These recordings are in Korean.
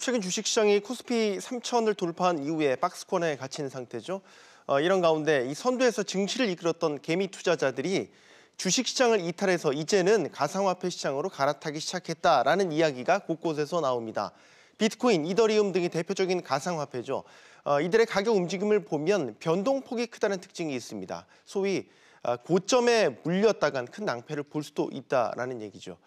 최근 주식시장이 코스피 3천을 돌파한 이후에 박스권에 갇힌 상태죠. 어, 이런 가운데 이 선두에서 증시를 이끌었던 개미 투자자들이 주식시장을 이탈해서 이제는 가상화폐 시장으로 갈아타기 시작했다라는 이야기가 곳곳에서 나옵니다. 비트코인, 이더리움 등이 대표적인 가상화폐죠. 어, 이들의 가격 움직임을 보면 변동폭이 크다는 특징이 있습니다. 소위 어, 고점에 물렸다간 큰 낭패를 볼 수도 있다라는 얘기죠.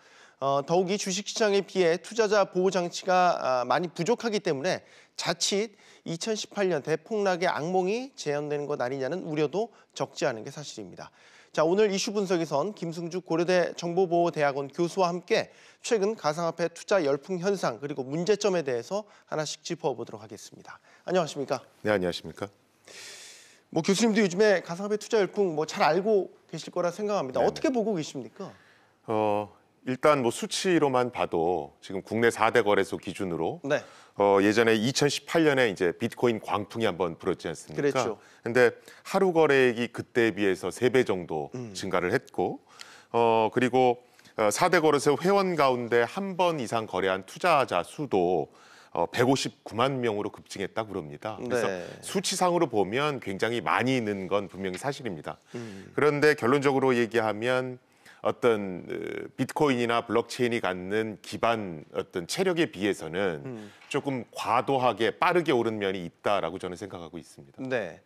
어, 더욱이 주식시장에 비해 투자자 보호 장치가 아, 많이 부족하기 때문에 자칫 2018년 대폭락의 악몽이 재현되는 것 아니냐는 우려도 적지 않은 게 사실입니다. 자 오늘 이슈 분석에선 김승주 고려대 정보보호대학원 교수와 함께 최근 가상화폐 투자 열풍 현상 그리고 문제점에 대해서 하나씩 짚어보도록 하겠습니다. 안녕하십니까? 네 안녕하십니까? 뭐 교수님도 요즘에 가상화폐 투자 열풍 뭐잘 알고 계실 거라 생각합니다. 네네. 어떻게 보고 계십니까? 어 일단 뭐 수치로만 봐도 지금 국내 4대 거래소 기준으로 네. 어, 예전에 2018년에 이제 비트코인 광풍이 한번 불었지 않습니까? 그렇죠. 근데 하루 거래액이 그때에 비해서 3배 정도 음. 증가를 했고 어 그리고 4대 어, 거래소 회원 가운데 한 번 이상 거래한 투자자 수도 어, 159만 명으로 급증했다고 그럽니다. 그래서 네. 수치상으로 보면 굉장히 많이 는건 분명히 사실입니다. 음. 그런데 결론적으로 얘기하면 어떤 어, 비트코인이나 블록체인이 갖는 기반 어떤 체력에 비해서는 음. 조금 과도하게 빠르게 오른 면이 있다라고 저는 생각하고 있습니다. 네.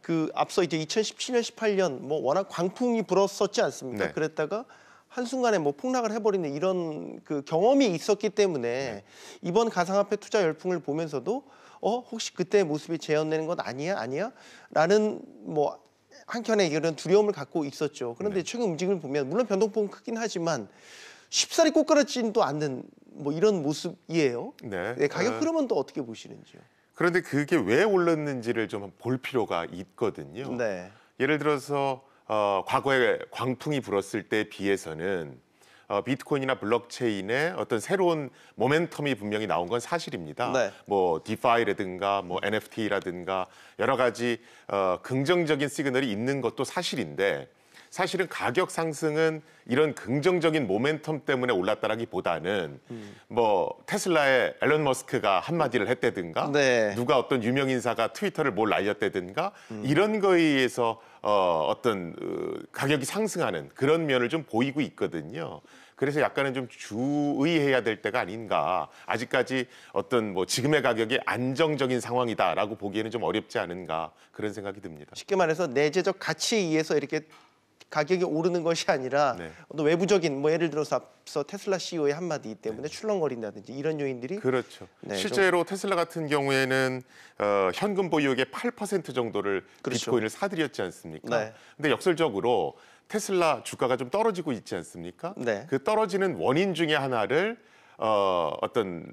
그 앞서 이제 2017년, 18년 뭐 워낙 광풍이 불었었지 않습니까? 네. 그랬다가 한순간에 뭐 폭락을 해버리는 이런 그 경험이 있었기 때문에 네. 이번 가상화폐 투자 열풍을 보면서도 어 혹시 그때 모습이 재현되는 건 아니야 아니야 라는 뭐 한켠에 이런 두려움을 갖고 있었죠. 그런데 네. 최근 움직임을 보면 물론 변동폭은 크긴 하지만 쉽사리 꼬꾸라지도 않는 뭐 이런 모습이에요. 네. 네 가격 아... 흐름은 또 어떻게 보시는지요? 그런데 그게 왜 올랐는지를 좀 볼 필요가 있거든요. 네. 예를 들어서 어, 과거에 광풍이 불었을 때 비해서는 어, 비트코인이나 블록체인의 어떤 새로운 모멘텀이 분명히 나온 건 사실입니다. 네. 뭐 디파이라든가 뭐 NFT라든가 여러 가지 어, 긍정적인 시그널이 있는 것도 사실인데 사실은 가격 상승은 이런 긍정적인 모멘텀 때문에 올랐다라기보다는 음. 뭐 테슬라의 앨런 머스크가 한마디를 했다든가 네. 누가 어떤 유명 인사가 트위터를 뭘 날렸다든가 음. 이런 거에 의해서 어, 어떤 어, 가격이 상승하는 그런 면을 좀 보이고 있거든요. 그래서 약간은 좀 주의해야 될 때가 아닌가. 아직까지 어떤 뭐 지금의 가격이 안정적인 상황이다라고 보기에는 좀 어렵지 않은가 그런 생각이 듭니다. 쉽게 말해서 내재적 가치에 의해서 이렇게 가격이 오르는 것이 아니라 네. 또 외부적인 뭐 예를 들어서 앞서 테슬라 CEO의 한마디 때문에 네. 출렁거린다든지 이런 요인들이 그렇죠. 네, 실제로 좀... 테슬라 같은 경우에는 어, 현금 보유액의 8% 정도를 그렇죠. 비트코인을 사들였지 않습니까? 네. 근데 역설적으로 테슬라 주가가 좀 떨어지고 있지 않습니까? 네. 그 떨어지는 원인 중에 하나를 어, 어떤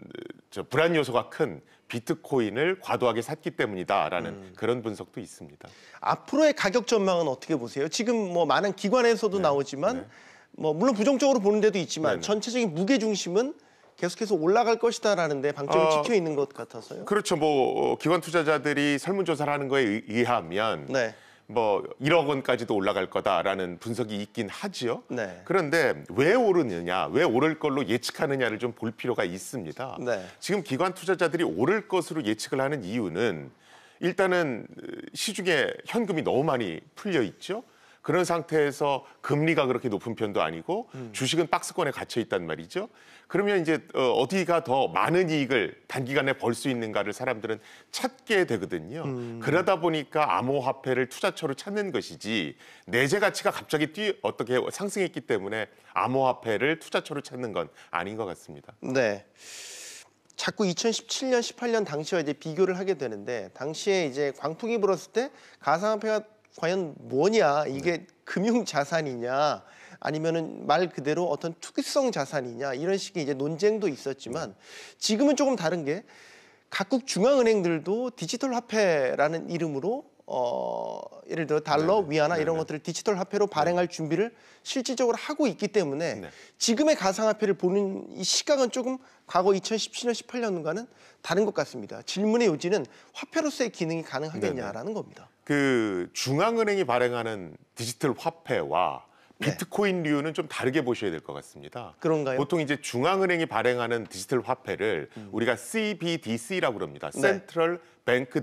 저 불안 요소가 큰 비트코인을 과도하게 샀기 때문이다라는 음. 그런 분석도 있습니다. 앞으로의 가격 전망은 어떻게 보세요? 지금 뭐 많은 기관에서도 네. 나오지만 네. 뭐 물론 부정적으로 보는 데도 있지만 네. 전체적인 무게 중심은 계속해서 올라갈 것이다라는 데방점을 어, 찍혀 있는 것 같아서요. 그렇죠. 뭐 어, 기관 투자자들이 설문조사를 하는 거에 의하면 네. 뭐 1억 원까지도 올라갈 거다라는 분석이 있긴 하지요. 네. 그런데 왜 오르느냐, 왜 오를 걸로 예측하느냐를 좀 볼 필요가 있습니다. 네. 지금 기관 투자자들이 오를 것으로 예측을 하는 이유는 일단은 어, 시중에 현금이 너무 많이 풀려 있죠. 그런 상태에서 금리가 그렇게 높은 편도 아니고 음. 주식은 박스권에 갇혀 있단 말이죠. 그러면 이제 어, 어디가 더 많은 이익을 단기간에 벌 수 있는가를 사람들은 찾게 되거든요. 음. 그러다 보니까 암호화폐를 투자처로 찾는 것이지 내재 가치가 갑자기 뛰 어떻게 상승했기 때문에 암호화폐를 투자처로 찾는 건 아닌 것 같습니다. 네. 자꾸 2017년, 18년 당시와 이제 비교를 하게 되는데 당시에 이제 광풍이 불었을 때 가상화폐가 과연 뭐냐 이게 네. 금융 자산이냐 아니면은 말 그대로 어떤 투기성 자산이냐 이런 식의 이제 논쟁도 있었지만 네. 지금은 조금 다른 게 각국 중앙은행들도 디지털 화폐라는 이름으로 어 예를 들어 달러, 네네. 위안화 네네. 이런 것들을 디지털 화폐로 네. 발행할 준비를 실질적으로 하고 있기 때문에 네네. 지금의 가상화폐를 보는 이 시각은 조금 과거 2017년, 18년과는 다른 것 같습니다. 질문의 요지는 화폐로서의 기능이 가능하겠냐라는 겁니다. 그 중앙은행이 발행하는 디지털 화폐와 네. 비트코인류는 좀 다르게 보셔야 될 것 같습니다. 그런가요? 보통 이제 중앙은행이 발행하는 디지털 화폐를 음. 우리가 CBDC라고 그럽니다. 네. Central Bank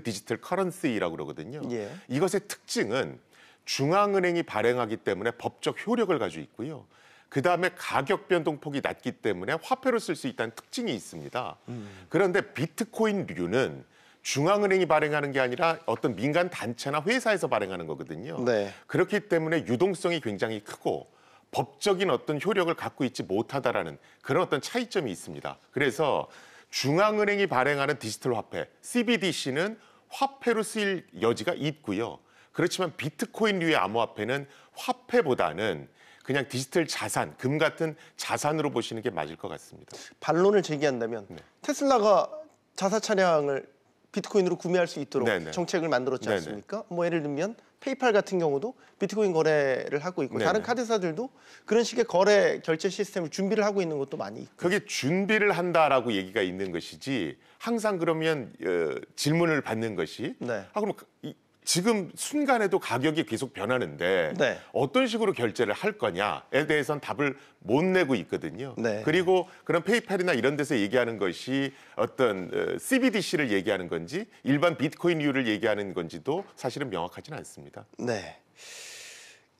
라고 그러거든요. 예. 이것의 특징은 중앙은행이 발행하기 때문에 법적 효력을 가지고 있고요. 그다음에 가격 변동폭이 낮기 때문에 화폐로 쓸 수 있다는 특징이 있습니다. 음. 그런데 비트코인류는 중앙은행이 발행하는 게 아니라 어떤 민간 단체나 회사에서 발행하는 거거든요. 네. 그렇기 때문에 유동성이 굉장히 크고 법적인 어떤 효력을 갖고 있지 못하다라는 그런 어떤 차이점이 있습니다. 그래서 중앙은행이 발행하는 디지털 화폐 CBDC는 화폐로 쓰일 여지가 있고요. 그렇지만 비트코인류의 암호화폐는 화폐보다는 그냥 디지털 자산, 금 같은 자산으로 보시는 게 맞을 것 같습니다. 반론을 제기한다면 네. 테슬라가 자사 차량을 비트코인으로 구매할 수 있도록 네네. 정책을 만들었지 않습니까? 뭐 예를 들면 페이팔 같은 경우도 비트코인 거래를 하고 있고 네네. 다른 카드사들도 그런 식의 거래 결제 시스템을 준비를 하고 있는 것도 많이 있고 그게 준비를 한다라고 얘기가 있는 것이지 항상 그러면 어, 질문을 받는 것이 네. 아 그럼 그 이, 지금 순간에도 가격이 계속 변하는데 네. 어떤 식으로 결제를 할 거냐에 대해서는 답을 못 내고 있거든요. 네. 그리고 그런 페이팔이나 이런 데서 얘기하는 것이 어떤 어, CBDC를 얘기하는 건지 일반 비트코인유를 얘기하는 건지도 사실은 명확하지는 않습니다. 네.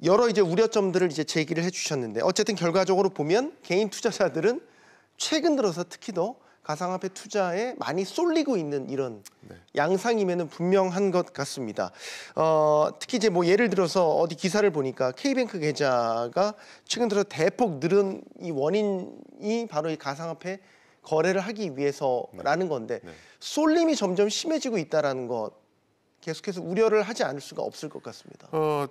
여러 이제 우려점들을 이제 제기를 해주셨는데 어쨌든 결과적으로 보면 개인 투자자들은 최근 들어서 특히 더 가상화폐 투자에 많이 쏠리고 있는 이런 네. 양상임에는 분명한 것 같습니다. 어, 특히 이제 뭐 예를 들어서 어디 기사를 보니까 K뱅크 계좌가 최근 들어 대폭 늘은 이 원인이 바로 이 가상화폐 거래를 하기 위해서라는 네. 건데 네. 쏠림이 점점 심해지고 있다라는 것 계속해서 우려를 하지 않을 수가 없을 것 같습니다. 어,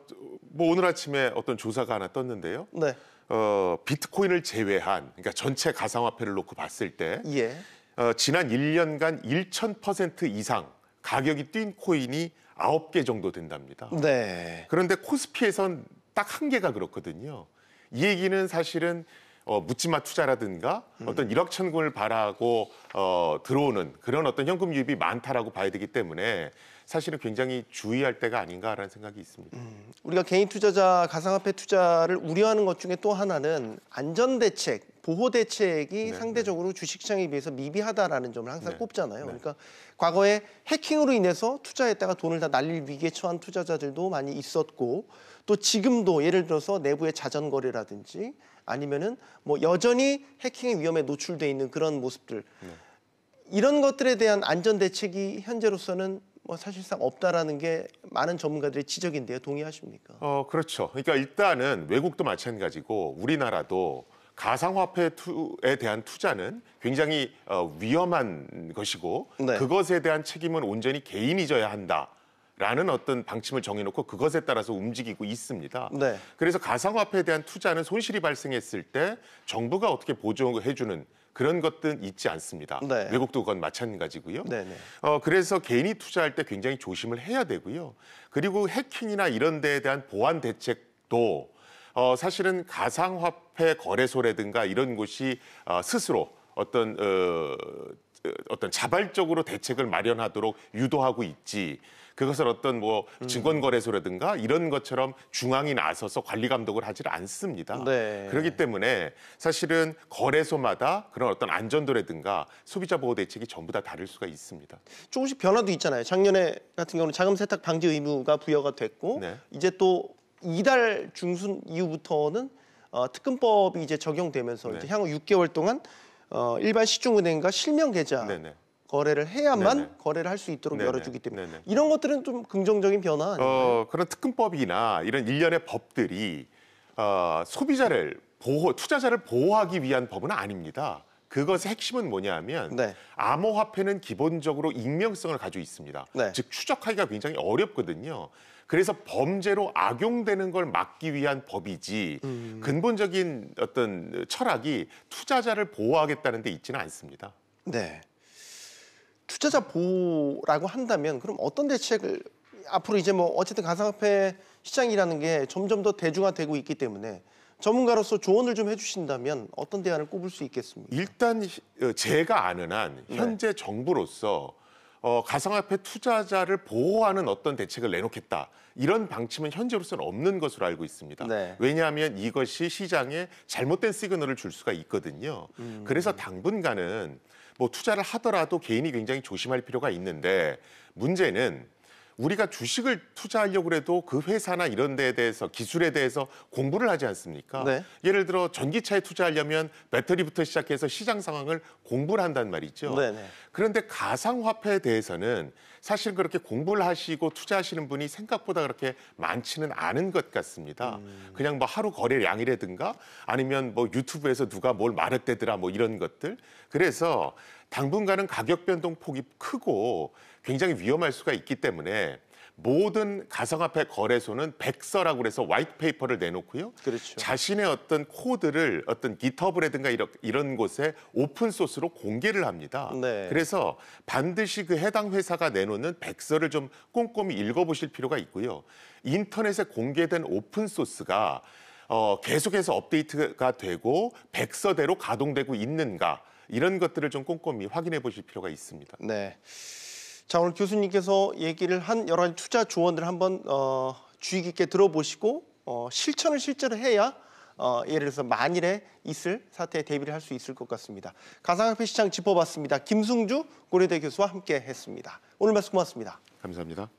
뭐 오늘 아침에 어떤 조사가 하나 떴는데요. 네. 어, 비트코인을 제외한 그러니까 전체 가상화폐를 놓고 봤을 때 예. 어, 지난 1년간 1,000% 이상 가격이 뛴 코인이 9개 정도 된답니다. 네. 그런데 코스피에선 딱 한 개가 그렇거든요. 이 얘기는 사실은 어, 묻지마 투자라든가 음. 어떤 1억 천금을 바라고 어, 들어오는 그런 어떤 현금 유입이 많다라고 봐야 되기 때문에 사실은 굉장히 주의할 때가 아닌가라는 생각이 있습니다. 음, 우리가 개인 투자자 가상화폐 투자를 우려하는 것 중에 또 하나는 안전 대책, 보호 대책이 네, 네. 상대적으로 네. 주식시장에 비해서 미비하다라는 점을 항상 네, 꼽잖아요. 네. 그러니까 과거에 해킹으로 인해서 투자했다가 돈을 다 날릴 위기에 처한 투자자들도 많이 있었고 또 지금도 예를 들어서 내부의 자전 거래라든지 아니면은 뭐 여전히 해킹의 위험에 노출돼 있는 그런 모습들 네. 이런 것들에 대한 안전 대책이 현재로서는 뭐 사실상 없다라는 게 많은 전문가들의 지적인데요. 동의하십니까? 어, 그렇죠. 그러니까 일단은 외국도 마찬가지고 우리나라도 가상화폐에 대한 투자는 굉장히 어, 위험한 것이고 네. 그것에 대한 책임은 온전히 개인이 져야 한다. 라는 어떤 방침을 정해놓고 그것에 따라서 움직이고 있습니다. 네. 그래서 가상화폐에 대한 투자는 손실이 발생했을 때 정부가 어떻게 보조해주는 그런 것들은 있지 않습니다. 네. 외국도 그건 마찬가지고요. 네네. 어, 그래서 개인이 투자할 때 굉장히 조심을 해야 되고요. 그리고 해킹이나 이런 데에 대한 보안 대책도 어, 사실은 가상화폐 거래소라든가 이런 곳이 어, 스스로 어떤 어, 어떤 자발적으로 대책을 마련하도록 유도하고 있지. 그것을 어떤 뭐 음. 증권거래소라든가 이런 것처럼 중앙이 나서서 관리 감독을 하질 않습니다. 네. 그렇기 때문에 사실은 거래소마다 그런 어떤 안전도라든가 소비자 보호 대책이 전부 다 다를 수가 있습니다. 조금씩 변화도 있잖아요. 작년에 같은 경우는 자금 세탁 방지 의무가 부여가 됐고 네. 이제 또 이달 중순 이후부터는 어, 특금법이 이제 적용되면서 네. 이제 향후 6개월 동안 어, 일반 시중은행과 실명 계좌 네네. 거래를 해야만 네네. 거래를 할 수 있도록 네네. 열어주기 때문에 이런 것들은 좀 긍정적인 변화 어, 아닌가요? 어, 그런 특근법이나 이런 일련의 법들이 어, 소비자를 보호, 투자자를 보호하기 위한 법은 아닙니다. 그것의 핵심은 뭐냐하면 네. 암호화폐는 기본적으로 익명성을 가지고 있습니다. 네. 즉 추적하기가 굉장히 어렵거든요. 그래서 범죄로 악용되는 걸 막기 위한 법이지 음. 근본적인 어떤 철학이 투자자를 보호하겠다는 데 있지는 않습니다. 네. 투자자 보호라고 한다면 그럼 어떤 대책을 앞으로 이제 뭐 어쨌든 가상화폐 시장이라는 게 점점 더 대중화되고 있기 때문에 전문가로서 조언을 좀 해주신다면 어떤 대안을 꼽을 수 있겠습니까? 일단 어, 제가 아는 한 네. 현재 네. 정부로서 어, 가상화폐 투자자를 보호하는 어떤 대책을 내놓겠다. 이런 방침은 현재로서는 없는 것으로 알고 있습니다. 네. 왜냐하면 이것이 시장에 잘못된 시그널을 줄 수가 있거든요. 음. 그래서 당분간은 뭐 투자를 하더라도 개인이 굉장히 조심할 필요가 있는데 문제는 우리가 주식을 투자하려고 해도 그 회사나 이런 데에 대해서 기술에 대해서 공부를 하지 않습니까? 네. 예를 들어 전기차에 투자하려면 배터리부터 시작해서 시장 상황을 공부를 한단 말이죠. 네네. 네. 그런데 가상화폐에 대해서는 사실 그렇게 공부를 하시고 투자하시는 분이 생각보다 그렇게 많지는 않은 것 같습니다. 음... 그냥 뭐 하루 거래량이라든가 아니면 뭐 유튜브에서 누가 뭘 말했대더라 뭐 이런 것들. 그래서 당분간은 가격 변동 폭이 크고 굉장히 위험할 수가 있기 때문에 모든 가상화폐 거래소는 백서라고 해서 화이트 페이퍼를 내놓고요. 그렇죠. 자신의 어떤 코드를 어떤 기터브라든가 이런, 이런 곳에 오픈 소스로 공개를 합니다. 네. 그래서 반드시 그 해당 회사가 내놓는 백서를 좀 꼼꼼히 읽어보실 필요가 있고요. 인터넷에 공개된 오픈 소스가 어, 계속해서 업데이트가 되고 백서대로 가동되고 있는가 이런 것들을 좀 꼼꼼히 확인해 보실 필요가 있습니다. 네. 자 오늘 교수님께서 얘기를 한 여러 가지 투자 조언들 을 한번 어, 주의 깊게 들어보시고 어, 실천을 실제로 해야 어, 예를 들어서 만일에 있을 사태에 대비를 할 수 있을 것 같습니다. 가상화폐 시장 짚어봤습니다. 김승주 고려대 교수와 함께했습니다. 오늘 말씀 고맙습니다. 감사합니다.